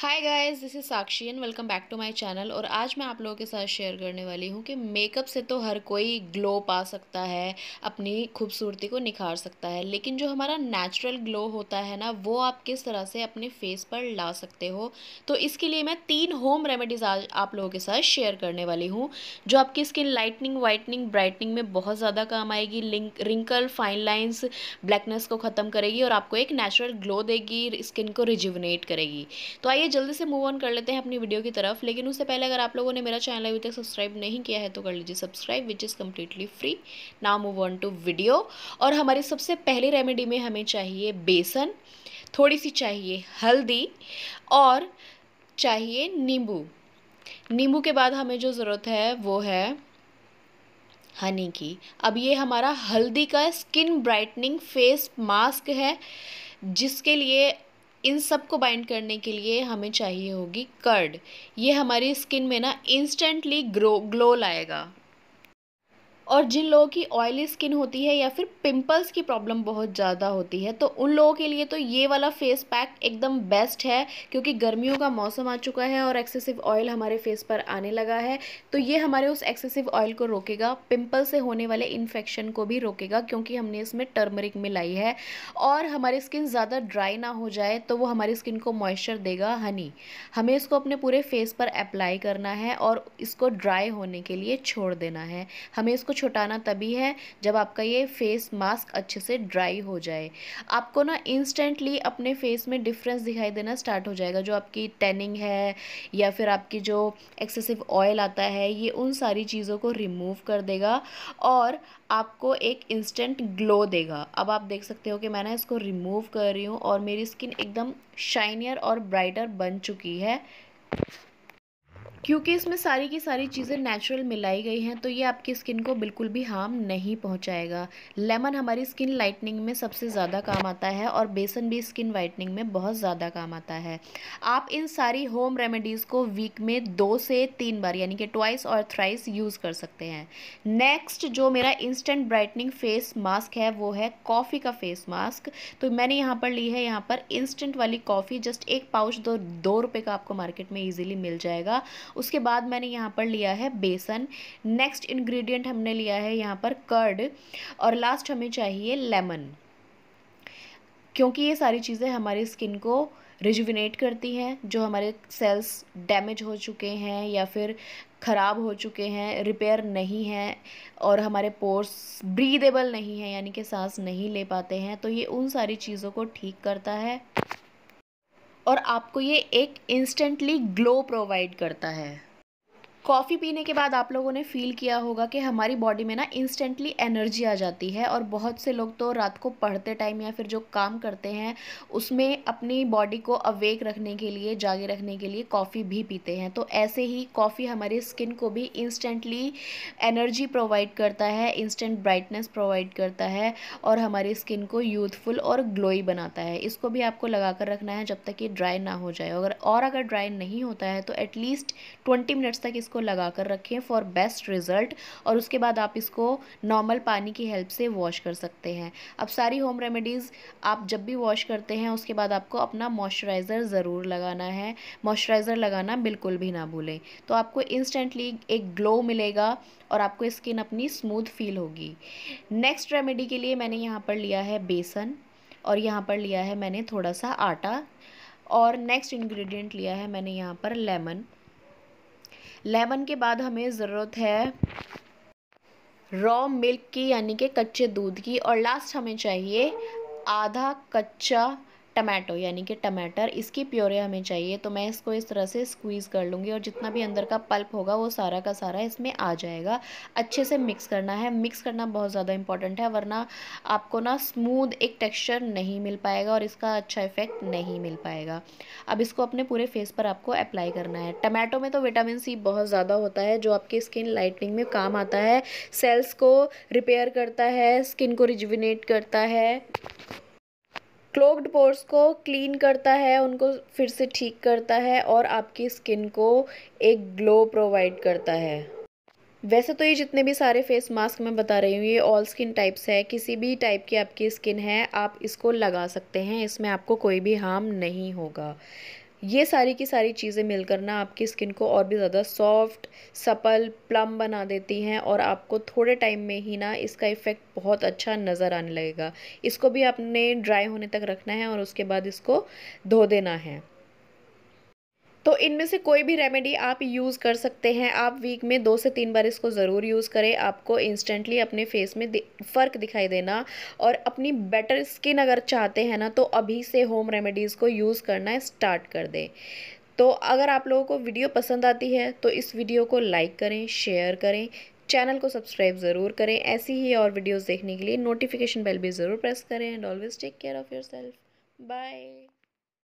hi guys this is Sakshi and welcome back to my channel और आज मैं आप लोगों के साथ शेयर करने वाली हूँ कि मेकअप से तो हर कोई ग्लो पा सकता है अपनी खूबसूरती को निखार सकता है लेकिन जो हमारा नेचुरल ग्लो होता है ना वो आप किस तरह से अपने फेस पर ला सकते हो तो इसके लिए मैं तीन होम रेमेडीज़ आज आप लोगों के साथ शेयर करने वाली हूँ जो आपकी स्किन लाइटनिंग वाइटनिंग ब्राइटनिंग में बहुत ज़्यादा काम आएगी लिंक रिंकल फाइन लाइन्स ब्लैकनेस को ख़त्म करेगी और आपको एक नेचुरल ग्लो देगी स्किन को रिजिवनेट करेगी तो आइए आइए जल्दी से मूव ऑन कर लेते हैं अपनी वीडियो की तरफ लेकिन उससे पहले अगर आप लोगों ने मेरा चैनल अभी तक सब्सक्राइब नहीं किया है तो कर लीजिए subscribe which is completely free ना मूव ऑन टू वीडियो और हमारी सबसे पहली रेमेडी में हमें चाहिए बेसन थोड़ी सी चाहिए हल्दी और चाहिए नींबू नींबू के बाद हमें जो ज़रूरत है वो है हनी की अब ये हमारा हल्दी का स्किन ब्राइटनिंग फेस मास्क है जिसके लिए इन सब को बाइंड करने के लिए हमें चाहिए होगी कर्ड ये हमारी स्किन में ना इंस्टेंटली ग्रो ग्लो लाएगा और जिन लोगों की ऑयली स्किन होती है या फिर पिंपल्स की प्रॉब्लम बहुत ज़्यादा होती है तो उन लोगों के लिए तो ये वाला फेस पैक एकदम बेस्ट है क्योंकि गर्मियों का मौसम आ चुका है और एक्सेसिव ऑयल हमारे फेस पर आने लगा है तो ये हमारे उस एक्सेसिव ऑयल को रोकेगा पिम्पल से होने वाले इन्फेक्शन को भी रोकेगा क्योंकि हमने इसमें टर्मरिक मिलाई है और हमारी स्किन ज़्यादा ड्राई ना हो जाए तो वो हमारी स्किन को मॉइस्चर देगा हनी हमें इसको अपने पूरे फेस पर अप्लाई करना है और इसको ड्राई होने के लिए छोड़ देना है हमें इसको छुटाना तभी है जब आपका ये फेस मास्क अच्छे से ड्राई हो जाए आपको ना इंस्टेंटली अपने फेस में डिफरेंस दिखाई देना स्टार्ट हो जाएगा जो आपकी टैनिंग है या फिर आपकी जो एक्सेसिव ऑयल आता है ये उन सारी चीज़ों को रिमूव कर देगा और आपको एक इंस्टेंट ग्लो देगा अब आप देख सकते हो कि मैं ना इसको रिमूव कर रही हूँ और मेरी स्किन एकदम शाइनियर और ब्राइटर बन चुकी है क्योंकि इसमें सारी की सारी चीज़ें नेचुरल मिलाई गई हैं तो ये आपकी स्किन को बिल्कुल भी हार्म नहीं पहुंचाएगा लेमन हमारी स्किन लाइटनिंग में सबसे ज़्यादा काम आता है और बेसन भी स्किन वाइटनिंग में बहुत ज़्यादा काम आता है आप इन सारी होम रेमेडीज़ को वीक में दो से तीन बार यानी कि ट्वाइस और थ्राइस यूज़ कर सकते हैं नेक्स्ट जो मेरा इंस्टेंट ब्राइटनिंग फेस मास्क है वो है कॉफ़ी का फेस मास्क तो मैंने यहाँ पर ली है यहाँ पर इंस्टेंट वाली कॉफ़ी जस्ट एक पाउच दो दो रुपये का आपको मार्केट में ईजिली मिल जाएगा उसके बाद मैंने यहाँ पर लिया है बेसन नेक्स्ट इन्ग्रीडियंट हमने लिया है यहाँ पर कर्ड और लास्ट हमें चाहिए लेमन क्योंकि ये सारी चीज़ें हमारी स्किन को रिजुविनेट करती हैं जो हमारे सेल्स डैमेज हो चुके हैं या फिर ख़राब हो चुके हैं रिपेयर नहीं है और हमारे पोर्स ब्रीदेबल नहीं हैं यानी कि सांस नहीं ले पाते हैं तो ये उन सारी चीज़ों को ठीक करता है और आपको ये एक इंस्टेंटली ग्लो प्रोवाइड करता है कॉफ़ी पीने के बाद आप लोगों ने फील किया होगा कि हमारी बॉडी में ना इंस्टेंटली एनर्जी आ जाती है और बहुत से लोग तो रात को पढ़ते टाइम या फिर जो काम करते हैं उसमें अपनी बॉडी को अवेक रखने के लिए जागे रखने के लिए कॉफ़ी भी पीते हैं तो ऐसे ही कॉफ़ी हमारी स्किन को भी इंस्टेंटली एनर्जी प्रोवाइड करता है इंस्टेंट ब्राइटनेस प्रोवाइड करता है और हमारी स्किन को यूथफुल और ग्लोई बनाता है इसको भी आपको लगा कर रखना है जब तक ये ड्राई ना हो जाए अगर और अगर ड्राई नहीं होता है तो एटलीस्ट ट्वेंटी मिनट्स तक इस इसको लगा कर रखें फॉर बेस्ट रिज़ल्ट और उसके बाद आप इसको नॉर्मल पानी की हेल्प से वॉश कर सकते हैं अब सारी होम रेमेडीज़ आप जब भी वॉश करते हैं उसके बाद आपको अपना मॉइस्चराइज़र ज़रूर लगाना है मॉइस्चराइज़र लगाना बिल्कुल भी ना भूलें तो आपको इंस्टेंटली एक ग्लो मिलेगा और आपको स्किन अपनी स्मूथ फील होगी नेक्स्ट रेमेडी के लिए मैंने यहाँ पर लिया है बेसन और यहाँ पर लिया है मैंने थोड़ा सा आटा और नेक्स्ट इंग्रेडिएंट लिया है मैंने यहाँ पर लेमन लेमन के बाद हमें ज़रूरत है रॉ मिल्क की यानी कि कच्चे दूध की और लास्ट हमें चाहिए आधा कच्चा टमाटो यानी कि टमाटर इसकी प्योरे हमें चाहिए तो मैं इसको इस तरह से स्क्वीज़ कर लूँगी और जितना भी अंदर का पल्प होगा वो सारा का सारा इसमें आ जाएगा अच्छे से मिक्स करना है मिक्स करना बहुत ज़्यादा इंपॉर्टेंट है वरना आपको ना स्मूद एक टेक्स्चर नहीं मिल पाएगा और इसका अच्छा इफेक्ट नहीं मिल पाएगा अब इसको अपने पूरे फेस पर आपको अप्लाई करना है टमाटो में तो विटामिन सी बहुत ज़्यादा होता है जो आपकी स्किन लाइटनिंग में काम आता है सेल्स को रिपेयर करता है स्किन को रिजुविनेट करता है क्लोक्ड पोर्स को क्लीन करता है उनको फिर से ठीक करता है और आपकी स्किन को एक ग्लो प्रोवाइड करता है वैसे तो ये जितने भी सारे फेस मास्क मैं बता रही हूँ ये ऑल स्किन टाइप्स है किसी भी टाइप की आपकी स्किन है आप इसको लगा सकते हैं इसमें आपको कोई भी हार्म नहीं होगा ये सारी की सारी चीज़ें मिलकर ना आपकी स्किन को और भी ज़्यादा सॉफ्ट सपल प्लम बना देती हैं और आपको थोड़े टाइम में ही ना इसका इफ़ेक्ट बहुत अच्छा नज़र आने लगेगा इसको भी आपने ड्राई होने तक रखना है और उसके बाद इसको धो देना है तो इनमें से कोई भी रेमेडी आप यूज़ कर सकते हैं आप वीक में दो से तीन बार इसको ज़रूर यूज़ करें आपको इंस्टेंटली अपने फेस में फ़र्क दिखाई देना और अपनी बेटर स्किन अगर चाहते हैं ना तो अभी से होम रेमेडीज़ को यूज़ करना स्टार्ट कर दें तो अगर आप लोगों को वीडियो पसंद आती है तो इस वीडियो को लाइक करें शेयर करें चैनल को सब्सक्राइब ज़रूर करें ऐसी ही और वीडियोस देखने के लिए नोटिफिकेशन बेल भी ज़रूर प्रेस करें and always take care of yourself bye